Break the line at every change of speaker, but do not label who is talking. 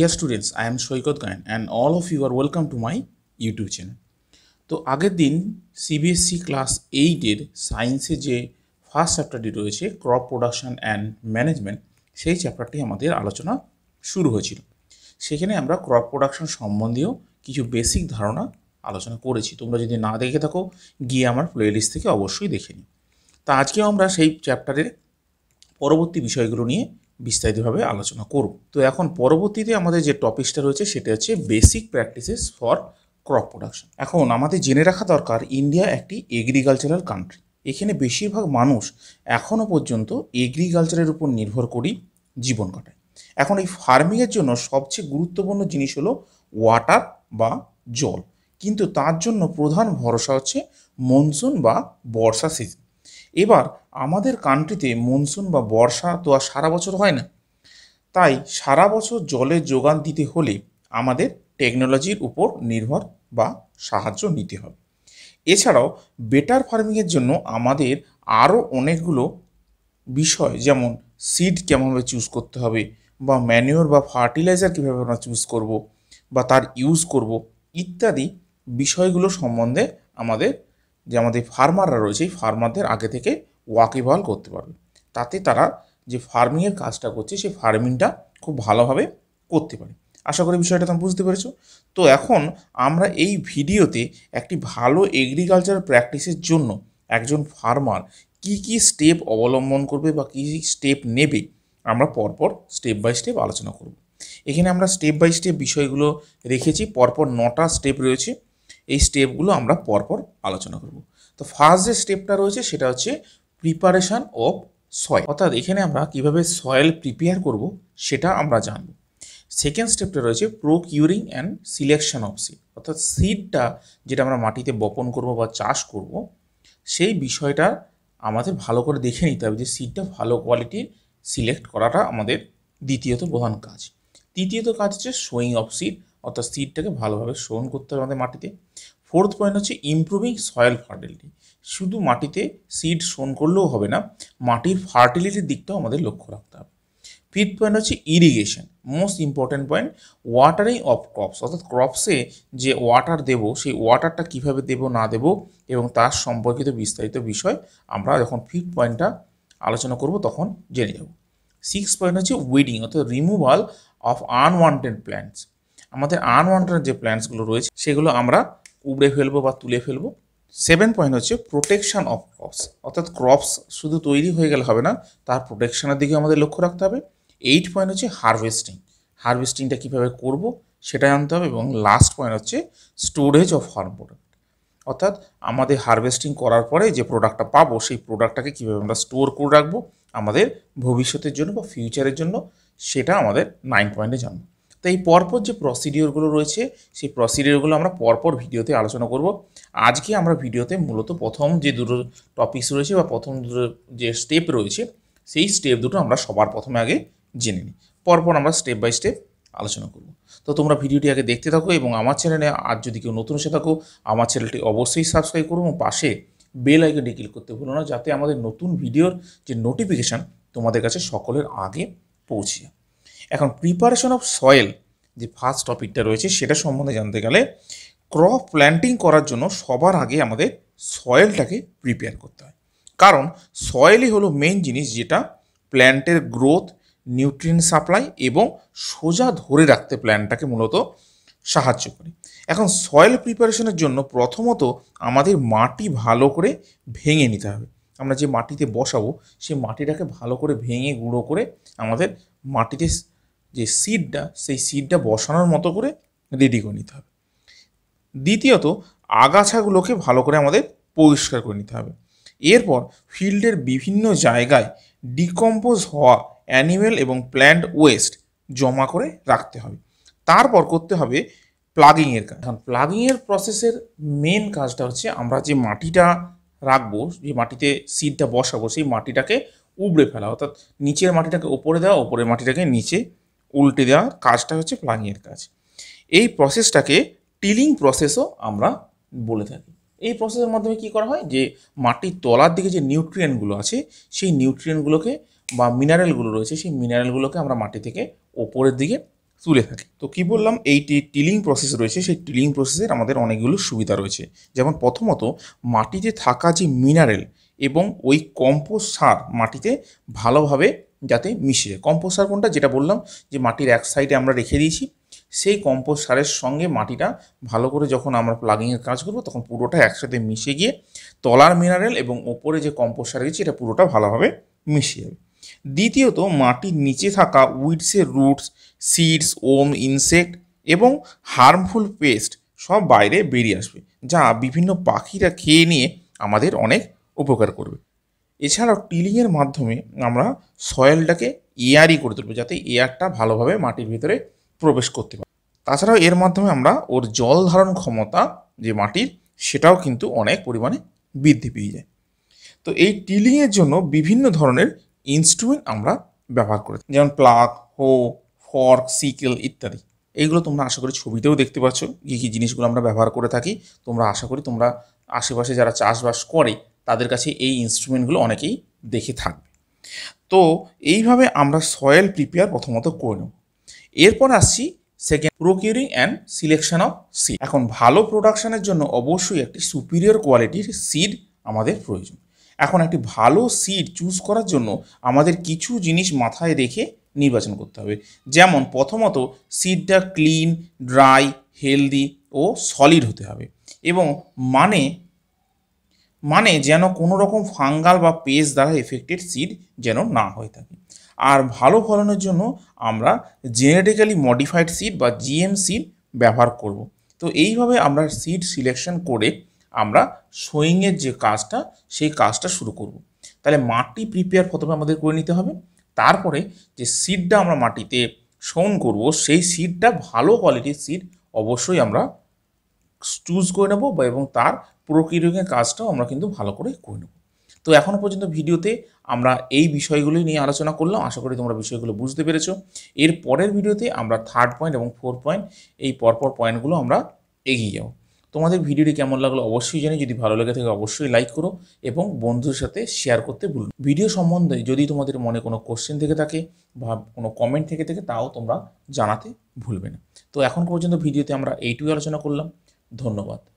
Deer students I am Saikat Gayan and all of you are welcome to my YouTube channel তো আগের দিন CBSE class এইটের সায়েন্সে যে ফার্স্ট চ্যাপ্টারটি রয়েছে ক্রপ প্রোডাকশন অ্যান্ড ম্যানেজমেন্ট সেই চ্যাপ্টারটি আমাদের আলোচনা শুরু হয়েছিল সেখানে আমরা ক্রপ প্রোডাকশন সম্বন্ধীয় কিছু বেসিক ধারণা আলোচনা করেছি তোমরা যদি না দেখে থাকো গিয়ে আমার প্লেলিস্ট থেকে অবশ্যই দেখে নিও তা আজকেও আমরা সেই চ্যাপ্টারের পরবর্তী বিষয়গুলো নিয়ে বিস্তারিতভাবে আলোচনা করব তো এখন পরবর্তীতে আমাদের যে টপিকসটা রয়েছে সেটা হচ্ছে basic practices for crop production এখন আমাদের জেনে রাখা দরকার ইন্ডিয়া একটি এগ্রিকালচারাল কান্ট্রি এখানে বেশিরভাগ মানুষ এখনও পর্যন্ত এগ্রিকালচারের উপর নির্ভর করেই জীবন কাটায় এখন এই ফার্মিংয়ের জন্য সবচেয়ে গুরুত্বপূর্ণ জিনিস হলো ওয়াটার বা জল কিন্তু তার জন্য প্রধান ভরসা হচ্ছে মনসুন বা বর্ষা সিজন এবার আমাদের কান্ট্রিতে মনসুন বা বর্ষা তো আর সারা বছর হয় না তাই সারা বছর জলের যোগান দিতে হলে আমাদের টেকনোলজির উপর নির্ভর বা সাহায্য নিতে হবে এছাড়াও বেটার ফার্মিংয়ের জন্য আমাদের আরও অনেকগুলো বিষয় যেমন সিড কেমনভাবে চুজ করতে হবে বা ম্যানিওর বা ফার্টিলাইজার কীভাবে আমরা চুজ করব বা তার ইউজ করব ইত্যাদি বিষয়গুলো সম্বন্ধে আমাদের যে আমাদের ফার্মাররা রয়েছে এই ফার্মারদের আগে থেকে ওয়াকিবহাল করতে পারবে তাতে তারা যে ফার্মিংয়ের কাজটা করছে সেই ফার্মিংটা খুব ভালোভাবে করতে পারে আশা করি বিষয়টা তুমি বুঝতে পেরেছো তো এখন আমরা এই ভিডিওতে একটি ভালো এগ্রিকালচার প্র্যাকটিসের জন্য একজন ফার্মার কি কি স্টেপ অবলম্বন করবে বা কী স্টেপ নেবে আমরা পরপর স্টেপ বাই স্টেপ আলোচনা করব এখানে আমরা স্টেপ বাই স্টেপ বিষয়গুলো রেখেছি পরপর নটা স্টেপ রয়েছে এই স্টেপগুলো আমরা পরপর আলোচনা করব তো ফার্স্ট যে স্টেপটা রয়েছে সেটা হচ্ছে প্রিপারেশান অফ সয়েল অর্থাৎ এখানে আমরা কিভাবে সয়েল প্রিপেয়ার করব সেটা আমরা জানব সেকেন্ড স্টেপটা রয়েছে procuring and selection of seed অর্থাৎ সিডটা যেটা আমরা মাটিতে বপন করব বা চাষ করব সেই বিষয়টা আমাদের ভালো করে দেখে নিতে হবে যে সিডটা ভালো কোয়ালিটির সিলেক্ট করাটা আমাদের দ্বিতীয়ত প্রধান কাজ তৃতীয়ত কাজ হচ্ছে সোয়িং অফ সিড অর্থাৎ সিডটাকে ভালোভাবে শোধন করতে হবে আমাদের মাটিতে ফোর্থ পয়েন্ট হচ্ছে ইম্প্রুভিং সয়েল ফার্টিলিটি শুধু মাটিতে সিড শোন করলেও হবে না মাটির ফার্টিলিটির দিকটাও আমাদের লক্ষ্য রাখতে হবে ফিফথ পয়েন্ট হচ্ছে irrigation most important point watering of crops অর্থাৎ ক্রপসে যে ওয়াটার দেব সেই ওয়াটারটা কিভাবে দেব না দেব এবং তার সম্পর্কিত বিস্তারিত বিষয় আমরা যখন ফিফথ পয়েন্টটা আলোচনা করব তখন জেনে যাব সিক্স পয়েন্ট হচ্ছে উইডিং অর্থাৎ রিমুভাল অফ আনওয়ান্টেড প্ল্যান্টস আমাদের আনওয়ান্টেড যে প্ল্যান্টসগুলো রয়েছে সেগুলো আমরা উবড়ে ফেলবো বা তুলে ফেলবো সেভেন পয়েন্ট হচ্ছে প্রোটেকশান অফ ক্রপস অর্থাৎ ক্রপস শুধু তৈরি হয়ে গেলে হবে না তার প্রোটেকশানের দিকে আমাদের লক্ষ্য রাখতে হবে এইট পয়েন্ট হচ্ছে হারভেস্টিং হারভেস্টিংটা কীভাবে করব সেটা জানতে হবে এবং লাস্ট পয়েন্ট হচ্ছে স্টোরেজ অফ ফার্ম প্রোডাক্ট অর্থাৎ আমাদের হারভেস্টিং করার পরে যে প্রোডাক্টটা পাবো সেই প্রোডাক্টটাকে কীভাবে আমরা স্টোর করে রাখবো আমাদের ভবিষ্যতের জন্য বা ফিউচারের জন্য সেটা আমাদের নাইন পয়েন্টে জানবো তো এই পরপর যে প্রসিডিওরগুলো রয়েছে সেই প্রসিডিওরগুলো আমরা পরপর ভিডিওতে আলোচনা করব আজকে আমরা ভিডিওতে মূলত প্রথম যে দুটো টপিকস রয়েছে বা প্রথম দুটো যে স্টেপ রয়েছে সেই স্টেপ দুটো আমরা সবার প্রথমে আগে জেনে নিই পরপর আমরা স্টেপ বাই স্টেপ আলোচনা করব তো তোমরা ভিডিওটি আগে দেখতে থাকো এবং আমার চ্যানেলে আর যদি কেউ নতুন এসে থাকো আমার চ্যানেলটি অবশ্যই সাবস্ক্রাইব করুন এবং পাশে বেল আইকনটি ক্লিক করতে ভুলো না যাতে আমাদের নতুন ভিডিওর যে নোটিফিকেশান তোমাদের কাছে সকলের আগে পৌঁছে যায় এখন প্রিপারেশন অফ সয়েল যে ফার্স্ট টপিকটা রয়েছে সেটা সম্বন্ধে জানতে গেলে ক্রপ প্ল্যান্টিং করার জন্য সবার আগে আমাদের সয়েলটাকে প্রিপেয়ার করতে হয় কারণ সয়েলই হলো মেন জিনিস যেটা প্ল্যান্টের গ্রোথ নিউট্রিয়েন্ট সাপ্লাই এবং সোজা ধরে রাখতে প্ল্যান্টটাকে মূলত সাহায্য করে এখন সয়েল প্রিপারেশনের জন্য প্রথমত আমাদের মাটি ভালো করে ভেঙে নিতে হবে আমরা যে মাটিতে বসাবো সেই মাটিটাকে ভালো করে ভেঙে গুঁড়ো করে আমাদের মাটিতে যে সিডটা সেই সিডটা বসানোর মতো করে রেডি করে নিতে হবে দ্বিতীয়ত আগাছাগুলোকে ভালো করে আমাদের পরিষ্কার করে নিতে হবে এরপর ফিল্ডের বিভিন্ন জায়গায় ডিকম্পোজ হওয়া অ্যানিমেল এবং প্ল্যান্ট ওয়েস্ট জমা করে রাখতে হবে তারপর করতে হবে প্লাগিংয়ের কাজ কারণ প্লাগিংয়ের প্রসেসের মেন কাজটা হচ্ছে আমরা যে মাটিটা রাখবো যে মাটিতে সিডটা বসাবো সেই মাটিটাকে উবড়ে ফেলা অর্থাৎ নিচের মাটিটাকে ওপরে দেওয়া ওপরের মাটিটাকে নিচে উল্টে দেওয়া কাজটা হচ্ছে প্লাঙের কাজ এই প্রসেসটাকে টিলিং প্রসেসও আমরা বলে থাকি এই প্রসেসের মাধ্যমে কি করা হয় যে মাটির তলার দিকে যে নিউট্রিয়েন্টগুলো আছে সেই নিউট্রিয়েন্টগুলোকে বা মিনারেলগুলো রয়েছে সেই মিনারেলগুলোকে আমরা মাটি থেকে ওপরের দিকে তুলে থাকি তো কি বললাম এই টিলিং প্রসেস রয়েছে সেই টিলিং প্রসেসের আমাদের অনেকগুলো সুবিধা রয়েছে যেমন প্রথমত মাটিতে থাকা যে মিনারেল এবং ওই কম্পোস্ট সার মাটিতে ভালোভাবে যাতে মিশে কম্পোস্ট সার কোনটা যেটা বললাম যে মাটির এক সাইডে আমরা রেখে দিয়েছি সেই কম্পোস্ট সারের সঙ্গে মাটিটা ভালো করে যখন আমরা প্লাগিংয়ের কাজ করব তখন পুরোটা একসাথে মিশে গিয়ে তলার মিনারেল এবং ওপরে যে কম্পোস্ট সার রয়েছে এটা পুরোটা ভালোভাবে মিশে যাবে দ্বিতীয়ত মাটির নিচে থাকা উইডসের রুটস সিডস ওম ইনসেক্ট এবং হার্মফুল পেস্ট সব বাইরে বেরিয়ে আসবে যা বিভিন্ন পাখিরা খেয়ে নিয়ে আমাদের অনেক উপকার করবে এছাড়াও টিলিংয়ের মাধ্যমে আমরা সয়েলটাকে এয়ারি করে তুলবো যাতে এয়ারটা ভালোভাবে মাটির ভিতরে প্রবেশ করতে পারে তাছাড়াও এর মাধ্যমে আমরা ওর জল ধারণ ক্ষমতা যে মাটির সেটাও কিন্তু অনেক পরিমাণে বৃদ্ধি পেয়ে যায় তো এই টিলিংয়ের জন্য বিভিন্ন ধরনের ইনস্ট্রুমেন্ট আমরা ব্যবহার করে যেমন প্লাগ হো ফর্ক সিকেল ইত্যাদি এইগুলো তোমরা আশা করি ছবিতেও দেখতে পাচ্ছ কী কী জিনিসগুলো আমরা ব্যবহার করে থাকি তোমরা আশা করি তোমরা আশেপাশে যারা চাষবাস করে তাদের কাছে এই ইনস্ট্রুমেন্টগুলো অনেকেই দেখে থাকবে তো এইভাবে আমরা সয়েল প্রিপেয়ার প্রথমত করে নেব এরপর আসছি second procuring and selection of seed এখন ভালো প্রোডাকশানের জন্য অবশ্যই একটি সুপিরিয়র কোয়ালিটির সিড আমাদের প্রয়োজন এখন একটি ভালো সিড চুজ করার জন্য আমাদের কিছু জিনিস মাথায় রেখে নির্বাচন করতে হবে যেমন প্রথমত সিডটা ক্লিন ড্রাই হেলদি ও সলিড হতে হবে এবং মানে মানে যেন কোনো রকম ফাঙ্গাল বা পেস দ্বারা এফেক্টেড সিড যেন না হয়ে থাকে আর ভালো ফলনের জন্য আমরা জেনেটিক্যালি মডিফাইড সিড বা জিএম সিড ব্যবহার করব। তো এইভাবে আমরা সিড সিলেকশন করে আমরা সোয়িংয়ের যে কাজটা সেই কাজটা শুরু করব। তাহলে মাটি প্রিপেয়ার প্রথমে আমাদের করে নিতে হবে তারপরে যে সিডটা আমরা মাটিতে শোন করব সেই সিডটা ভালো কোয়ালিটির সিড অবশ্যই আমরা চুজ করে নেবো বা এবং তার প্রক্রিয়িংয়ের কাজটাও আমরা কিন্তু ভালো করে করে নেব তো এখনও পর্যন্ত ভিডিওতে আমরা এই বিষয়গুলি নিয়ে আলোচনা করলাম আশা করি তোমরা বিষয়গুলো বুঝতে পেরেছো এর পরের ভিডিওতে আমরা থার্ড পয়েন্ট এবং ফোর পয়েন্ট এই পরপর পয়েন্টগুলো আমরা এগিয়ে যাব তোমাদের ভিডিওটি কেমন লাগলো অবশ্যই জানি যদি ভালো লেগে থাকে অবশ্যই লাইক করো এবং বন্ধুদের সাথে শেয়ার করতে ভুল ভিডিও সম্বন্ধে যদি তোমাদের মনে কোনো কোশ্চেন থেকে থাকে বা কোনো কমেন্ট থেকে থাকে তাও তোমরা জানাতে ভুলবে না তো এখন পর্যন্ত ভিডিওতে আমরা এইটুকু আলোচনা করলাম ধন্যবাদ